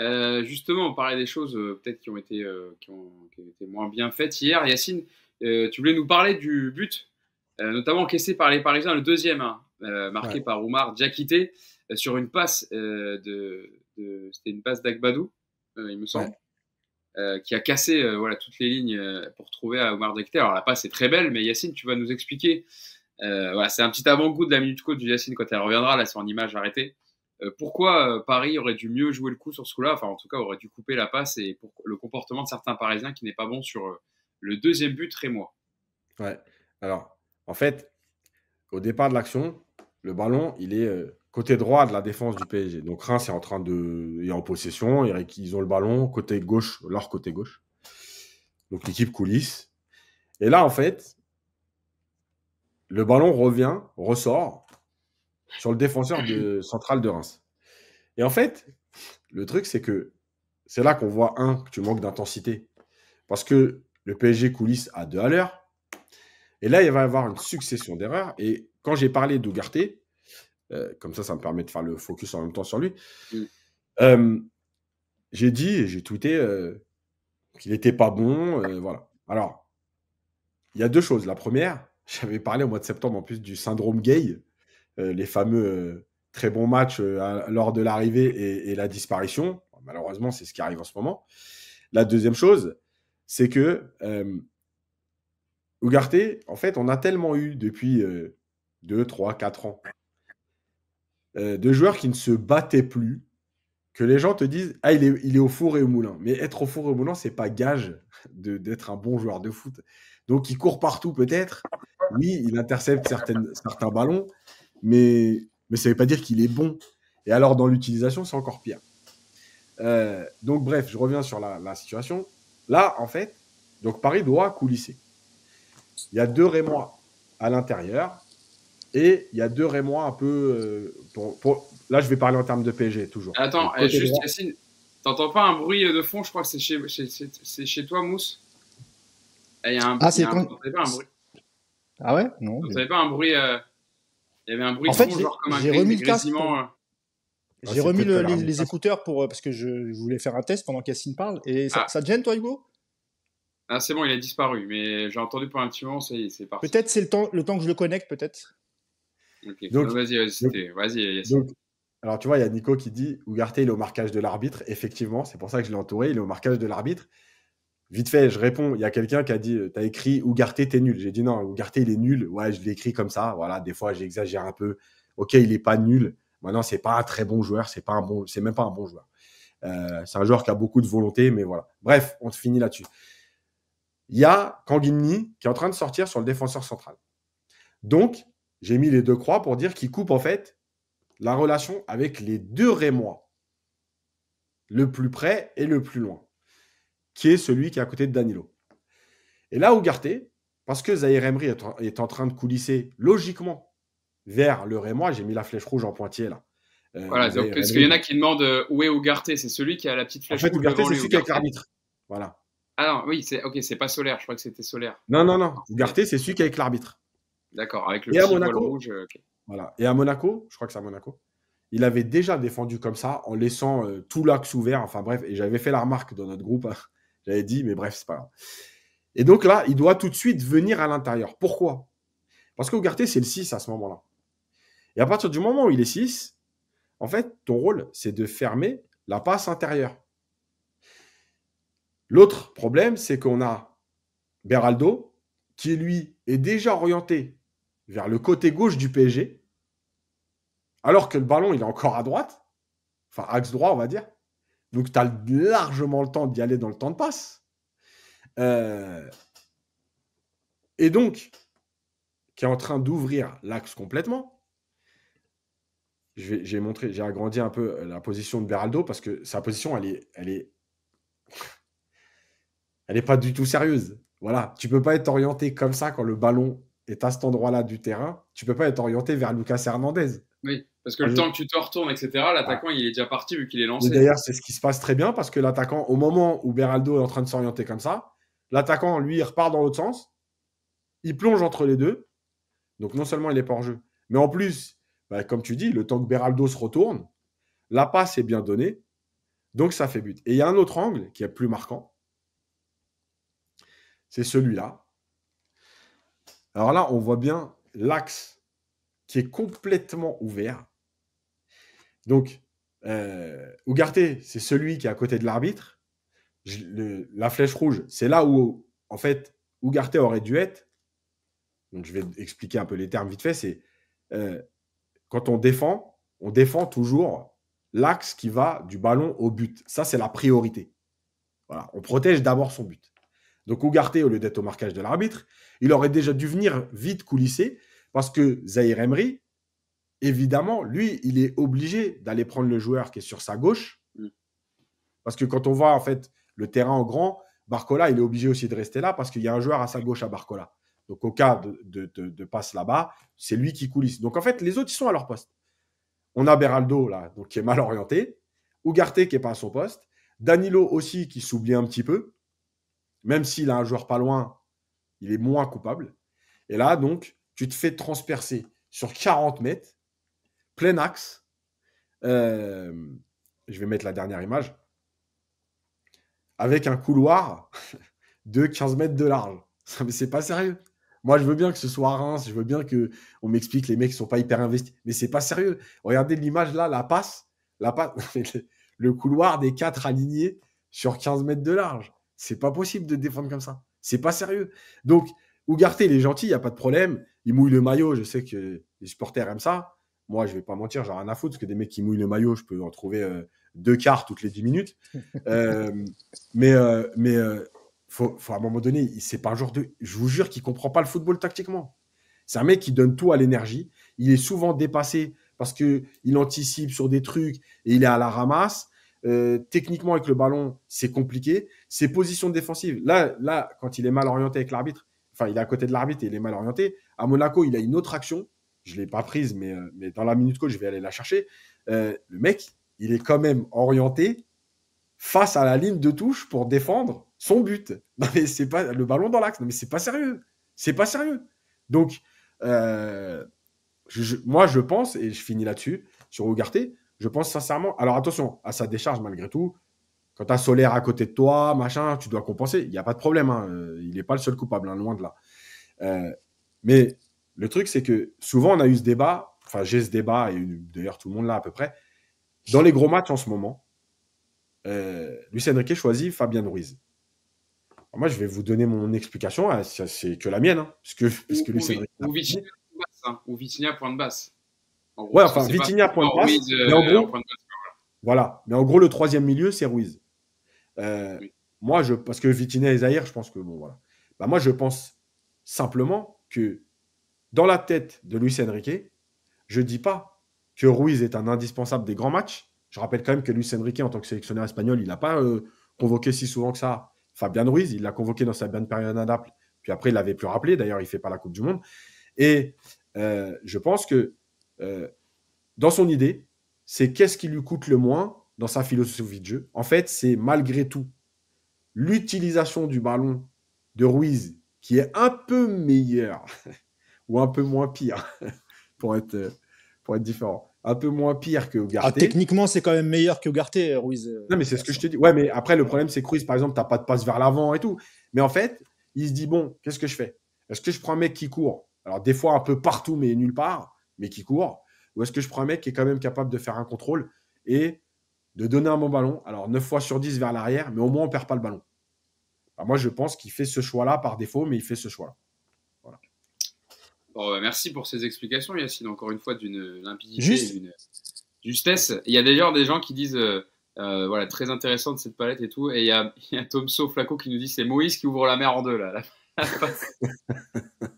Euh, justement, on parlait des choses euh, peut-être qui, euh, qui, ont été moins bien faites hier. Yacine, tu voulais nous parler du but, notamment encaissé par les Parisiens, le deuxième, hein, marqué par Oumar Diakité, sur une passe de, une passe d'Agbadou, il me semble, qui a cassé voilà toutes les lignes pour trouver à Oumar Diakité. Alors la passe est très belle, mais Yacine, tu vas nous expliquer. voilà, c'est un petit avant-goût de la minute côte du Yacine quand elle reviendra. Là, c'est en image arrêtée. Euh, pourquoi euh, Paris aurait dû mieux jouer le coup sur ce coup-là, enfin en tout cas aurait dû couper la passe et pour le comportement de certains Parisiens qui n'est pas bon sur euh, le deuxième but Rémois. Ouais. Alors, en fait, au départ de l'action, le ballon, il est côté droit de la défense du PSG. Donc Reims est en train de est en possession, ils ont le ballon côté gauche, leur côté gauche. Donc l'équipe coulisse. Et là en fait, le ballon revient, ressort sur le défenseur de, central de Reims. Et en fait, le truc, c'est que c'est là qu'on voit, un, que tu manques d'intensité. Parce que le PSG coulisse à deux à l'heure. Et là, il va y avoir une succession d'erreurs. Et quand j'ai parlé d'Ougarté, euh, comme ça, ça me permet de faire le focus en même temps sur lui, mm. euh, j'ai dit, et j'ai tweeté euh, qu'il n'était pas bon. voilà. Alors, il y a deux choses. La première, j'avais parlé au mois de septembre en plus du syndrome gay. Euh, les fameux euh, très bons matchs euh, lors de l'arrivée et, la disparition. Malheureusement, c'est ce qui arrive en ce moment. La deuxième chose, c'est que Ugarte, en fait, on a tellement eu depuis 2, 3, 4 ans de joueurs qui ne se battaient plus, que les gens te disent Ah, il est, au four et au moulin. Mais être au four et au moulin, n'est pas gage d'être un bon joueur de foot. Donc, il court partout peut-être. Oui, il intercepte certains ballons, mais, mais ça ne veut pas dire qu'il est bon. Et alors, dans l'utilisation, c'est encore pire. Euh, donc, bref, je reviens sur la, situation. Là, en fait, donc Paris doit coulisser. Il y a deux Rémois à l'intérieur et il y a deux Rémois un peu. Euh, là, je vais parler en termes de PSG toujours. Attends, eh, juste t'entends pas un bruit de fond Je crois que c'est chez, chez, toi, Mousse. Eh, y a un, ah, c'est pas un bruit. Ah ouais Non. Vous n'avez pas un bruit. Euh, il y avait un bruit en fait, genre comme un J'ai remis le casque. Ah, j'ai remis les, écouteurs pour, euh, parce que je, voulais faire un test pendant qu'Assine parle. Et ah. ça, te gêne, toi, Hugo Ah, c'est bon, il a disparu. Mais j'ai entendu pour un petit moment, c'est, parti. Peut-être c'est le temps, le temps que je le connecte, peut-être. Ok, bah, vas-y, vas-y, vas alors, tu vois, il y a Nico qui dit Ougarté, il est au marquage de l'arbitre. Effectivement, c'est pour ça que je l'ai entouré. Il est au marquage de l'arbitre. Vite fait, je réponds. Il y a quelqu'un qui a dit euh, as écrit Ougarté, t'es nul. J'ai dit Non, Ougarté, il est nul. Ouais, je l'ai écrit comme ça. Voilà, des fois, j'exagère un peu. Ok, il n'est pas nul. Maintenant, c'est pas un très bon joueur. C'est pas un bon, c'est même pas un bon joueur. Euh, c'est un joueur qui a beaucoup de volonté, mais voilà. Bref, on te finit là-dessus. Il y a qui est en train de sortir sur le défenseur central. Donc, j'ai mis les deux croix pour dire qu'il coupe en fait la relation avec les deux Rémois, le plus près et le plus loin qui est celui qui est à côté de Danilo. Et là, Ougarté, parce que Zahir Emery est en train de coulisser logiquement vers le Rémois, j'ai mis la flèche rouge en pointillé là. Euh, voilà, parce qu'il y en a qui demandent euh, où est Ougarté, c'est celui qui a la petite flèche en fait, Ougarté, c'est celui qui a l'arbitre. Voilà. Ah non, oui, c'est ok, c'est pas solaire, je crois que c'était solaire. Non, non, non. Ougarté, c'est celui qui a avec l'arbitre. D'accord, avec le et à Monaco, rouge. Euh, voilà. Et à Monaco, je crois que c'est à Monaco, il avait déjà défendu comme ça en laissant tout l'axe ouvert. Enfin bref, et j'avais fait la remarque dans notre groupe hein, j'avais dit, mais bref, c'est pas grave. Et donc là, il doit tout de suite venir à l'intérieur. Pourquoi Parce que Ougarté, c'est le 6 à ce moment-là. Et à partir du moment où il est 6, en fait, ton rôle, c'est de fermer la passe intérieure. L'autre problème, c'est qu'on a Beraldo, qui lui est déjà orienté vers le côté gauche du PSG, alors que le ballon, il est encore à droite, enfin axe droit, on va dire. Donc, tu as largement le temps d'y aller dans le temps de passe. Euh, et donc, qui est en train d'ouvrir l'axe complètement. J'ai montré, j'ai agrandi un peu euh, la position de Beraldo parce que sa position, elle est, elle est, elle pas du tout sérieuse. Voilà, tu peux pas être orienté comme ça quand le ballon est à cet endroit-là du terrain. Tu peux pas être orienté vers Lucas Hernandez. Oui. Parce que le temps que tu te retournes, etc., l'attaquant, il est déjà parti vu qu'il est lancé. D'ailleurs, c'est ce qui se passe très bien parce que l'attaquant, au moment où Beraldo est en train de s'orienter comme ça, l'attaquant, lui, il repart dans l'autre sens. Il plonge entre les deux. Donc, non seulement il n'est pas en jeu, mais en plus, bah, comme tu dis, le temps que Beraldo se retourne, la passe est bien donnée. Donc, ça fait but. Et il y a un autre angle qui est plus marquant. C'est celui-là. Alors là, on voit bien l'axe qui est complètement ouvert. Donc, euh, c'est celui qui est à côté de l'arbitre. la flèche rouge, c'est là où, en fait, Ugarte aurait dû être. Donc, je vais expliquer un peu les termes vite fait. C'est euh, quand on défend, on défend toujours l'axe qui va du ballon au but. Ça, c'est la priorité. Voilà, on protège d'abord son but. Donc, Ugarte, au lieu d'être au marquage de l'arbitre, il aurait déjà dû venir vite coulisser parce que Zahir Emery, évidemment, lui, il est obligé d'aller prendre le joueur qui est sur sa gauche. Mm. Parce que quand on voit en fait le terrain en grand, Barcola, il est obligé aussi de rester là parce qu'il y a un joueur à sa gauche à Barcola. Donc au cas de, passe là-bas, c'est lui qui coulisse. Donc en fait, les autres, ils sont à leur poste. On a Beraldo là, donc qui est mal orienté. Ugarte qui n'est pas à son poste. Danilo aussi qui s'oublie un petit peu. Même s'il a un joueur pas loin, il est moins coupable. Et là, donc, tu te fais transpercer sur 40 mètres plein axe. Euh, je vais mettre la dernière image. Avec un couloir de 15 mètres de large. Mais c'est pas sérieux. Moi, je veux bien que ce soit à Reims, je veux bien que on m'explique les mecs qui sont pas hyper investis, mais c'est pas sérieux. Regardez l'image là, la passe, la passe, le couloir des quatre alignés sur 15 mètres de large. C'est pas possible de défendre comme ça. C'est pas sérieux. Donc, Ougarté, il est gentil, il n'y a pas de problème. Il mouille le maillot, je sais que les supporters aiment ça. Moi, je vais pas mentir, j'ai rien à foutre parce que des mecs qui mouillent le maillot, je peux en trouver euh, deux quarts toutes les 10 minutes. Euh, mais euh, mais faut, à un moment donné, c'est pas un joueur de. Je vous jure qu'il comprend pas le football tactiquement. C'est un mec qui donne tout à l'énergie. Il est souvent dépassé parce que il anticipe sur des trucs et il est à la ramasse. techniquement avec le ballon, c'est compliqué. Ses positions défensives, là, là, quand il est mal orienté avec l'arbitre, enfin, il est à côté de l'arbitre et il est mal orienté. À Monaco, il a une autre action je ne l'ai pas prise, mais, euh, mais dans la minute que je vais aller la chercher. Euh, le mec, il est quand même orienté face à la ligne de touche pour défendre son but. c'est pas le ballon dans l'axe. Non, mais c'est pas sérieux. C'est pas sérieux. Donc, euh, moi, je pense, et je finis là-dessus, sur Ougarté, je pense sincèrement. Alors, attention, à sa décharge, malgré tout, quand tu as Solaire à côté de toi, machin, tu dois compenser. Il n'y a pas de problème. Hein. Il n'est pas le seul coupable, hein, loin de là. mais le truc, c'est que souvent, on a eu ce débat, enfin, j'ai ce débat, et d'ailleurs, tout le monde là à peu près. Dans les gros matchs en ce moment, euh, Lucien Riquet choisit Fabien Ruiz. moi, je vais vous donner mon explication, hein, c'est que la mienne, hein, parce que, Ou Vitinha, point de basse. ouais, enfin, point de basse. mais en euh, gros, voilà. Mais en gros, le troisième milieu, c'est Ruiz. Euh, moi, je, parce que Vitinia et Zahir, je pense que bon, voilà. Bah, moi, je pense simplement que dans la tête de Luis Enrique, je ne dis pas que Ruiz est un indispensable des grands matchs. Je rappelle quand même que Luis Enrique, en tant que sélectionneur espagnol, il n'a pas euh, convoqué si souvent que ça Fabian Ruiz. Il l'a convoqué dans sa bonne période à Naples. Puis après, il l'avait plus rappelé. D'ailleurs, il ne fait pas la Coupe du Monde. Et euh, je pense que euh, dans son idée, c'est qu'est-ce qui lui coûte le moins dans sa philosophie de jeu. En fait, c'est malgré tout l'utilisation du ballon de Ruiz qui est un peu meilleur ou un peu moins pire, pour être, euh, pour être différent. Un peu moins pire que Ugarte. Ah, techniquement, c'est quand même meilleur que Ugarte, Ruiz. Euh, non, mais c'est ce que je te dis. Ouais, mais après, le problème, c'est que Ruiz, par exemple, tu n'as pas de passe vers l'avant et tout. Mais en fait, il se dit, bon, qu'est-ce que je fais Est-ce que je prends un mec qui court Alors, des fois, un peu partout, mais nulle part, mais qui court. Ou est-ce que je prends un mec qui est quand même capable de faire un contrôle et de donner un bon ballon Alors, 9 fois sur 10 vers l'arrière, mais au moins, on perd pas le ballon. Bah, moi, je pense qu'il fait ce choix-là par défaut, mais il fait ce choix Oh, bah, merci pour ces explications, Yacine, encore une fois, d'une limpidité, et d'une justesse. Il y a d'ailleurs des gens qui disent, euh, euh, voilà, très intéressante cette palette et tout. Et il y a, Tom Flaco qui nous dit, c'est Moïse qui ouvre la mer en deux, là.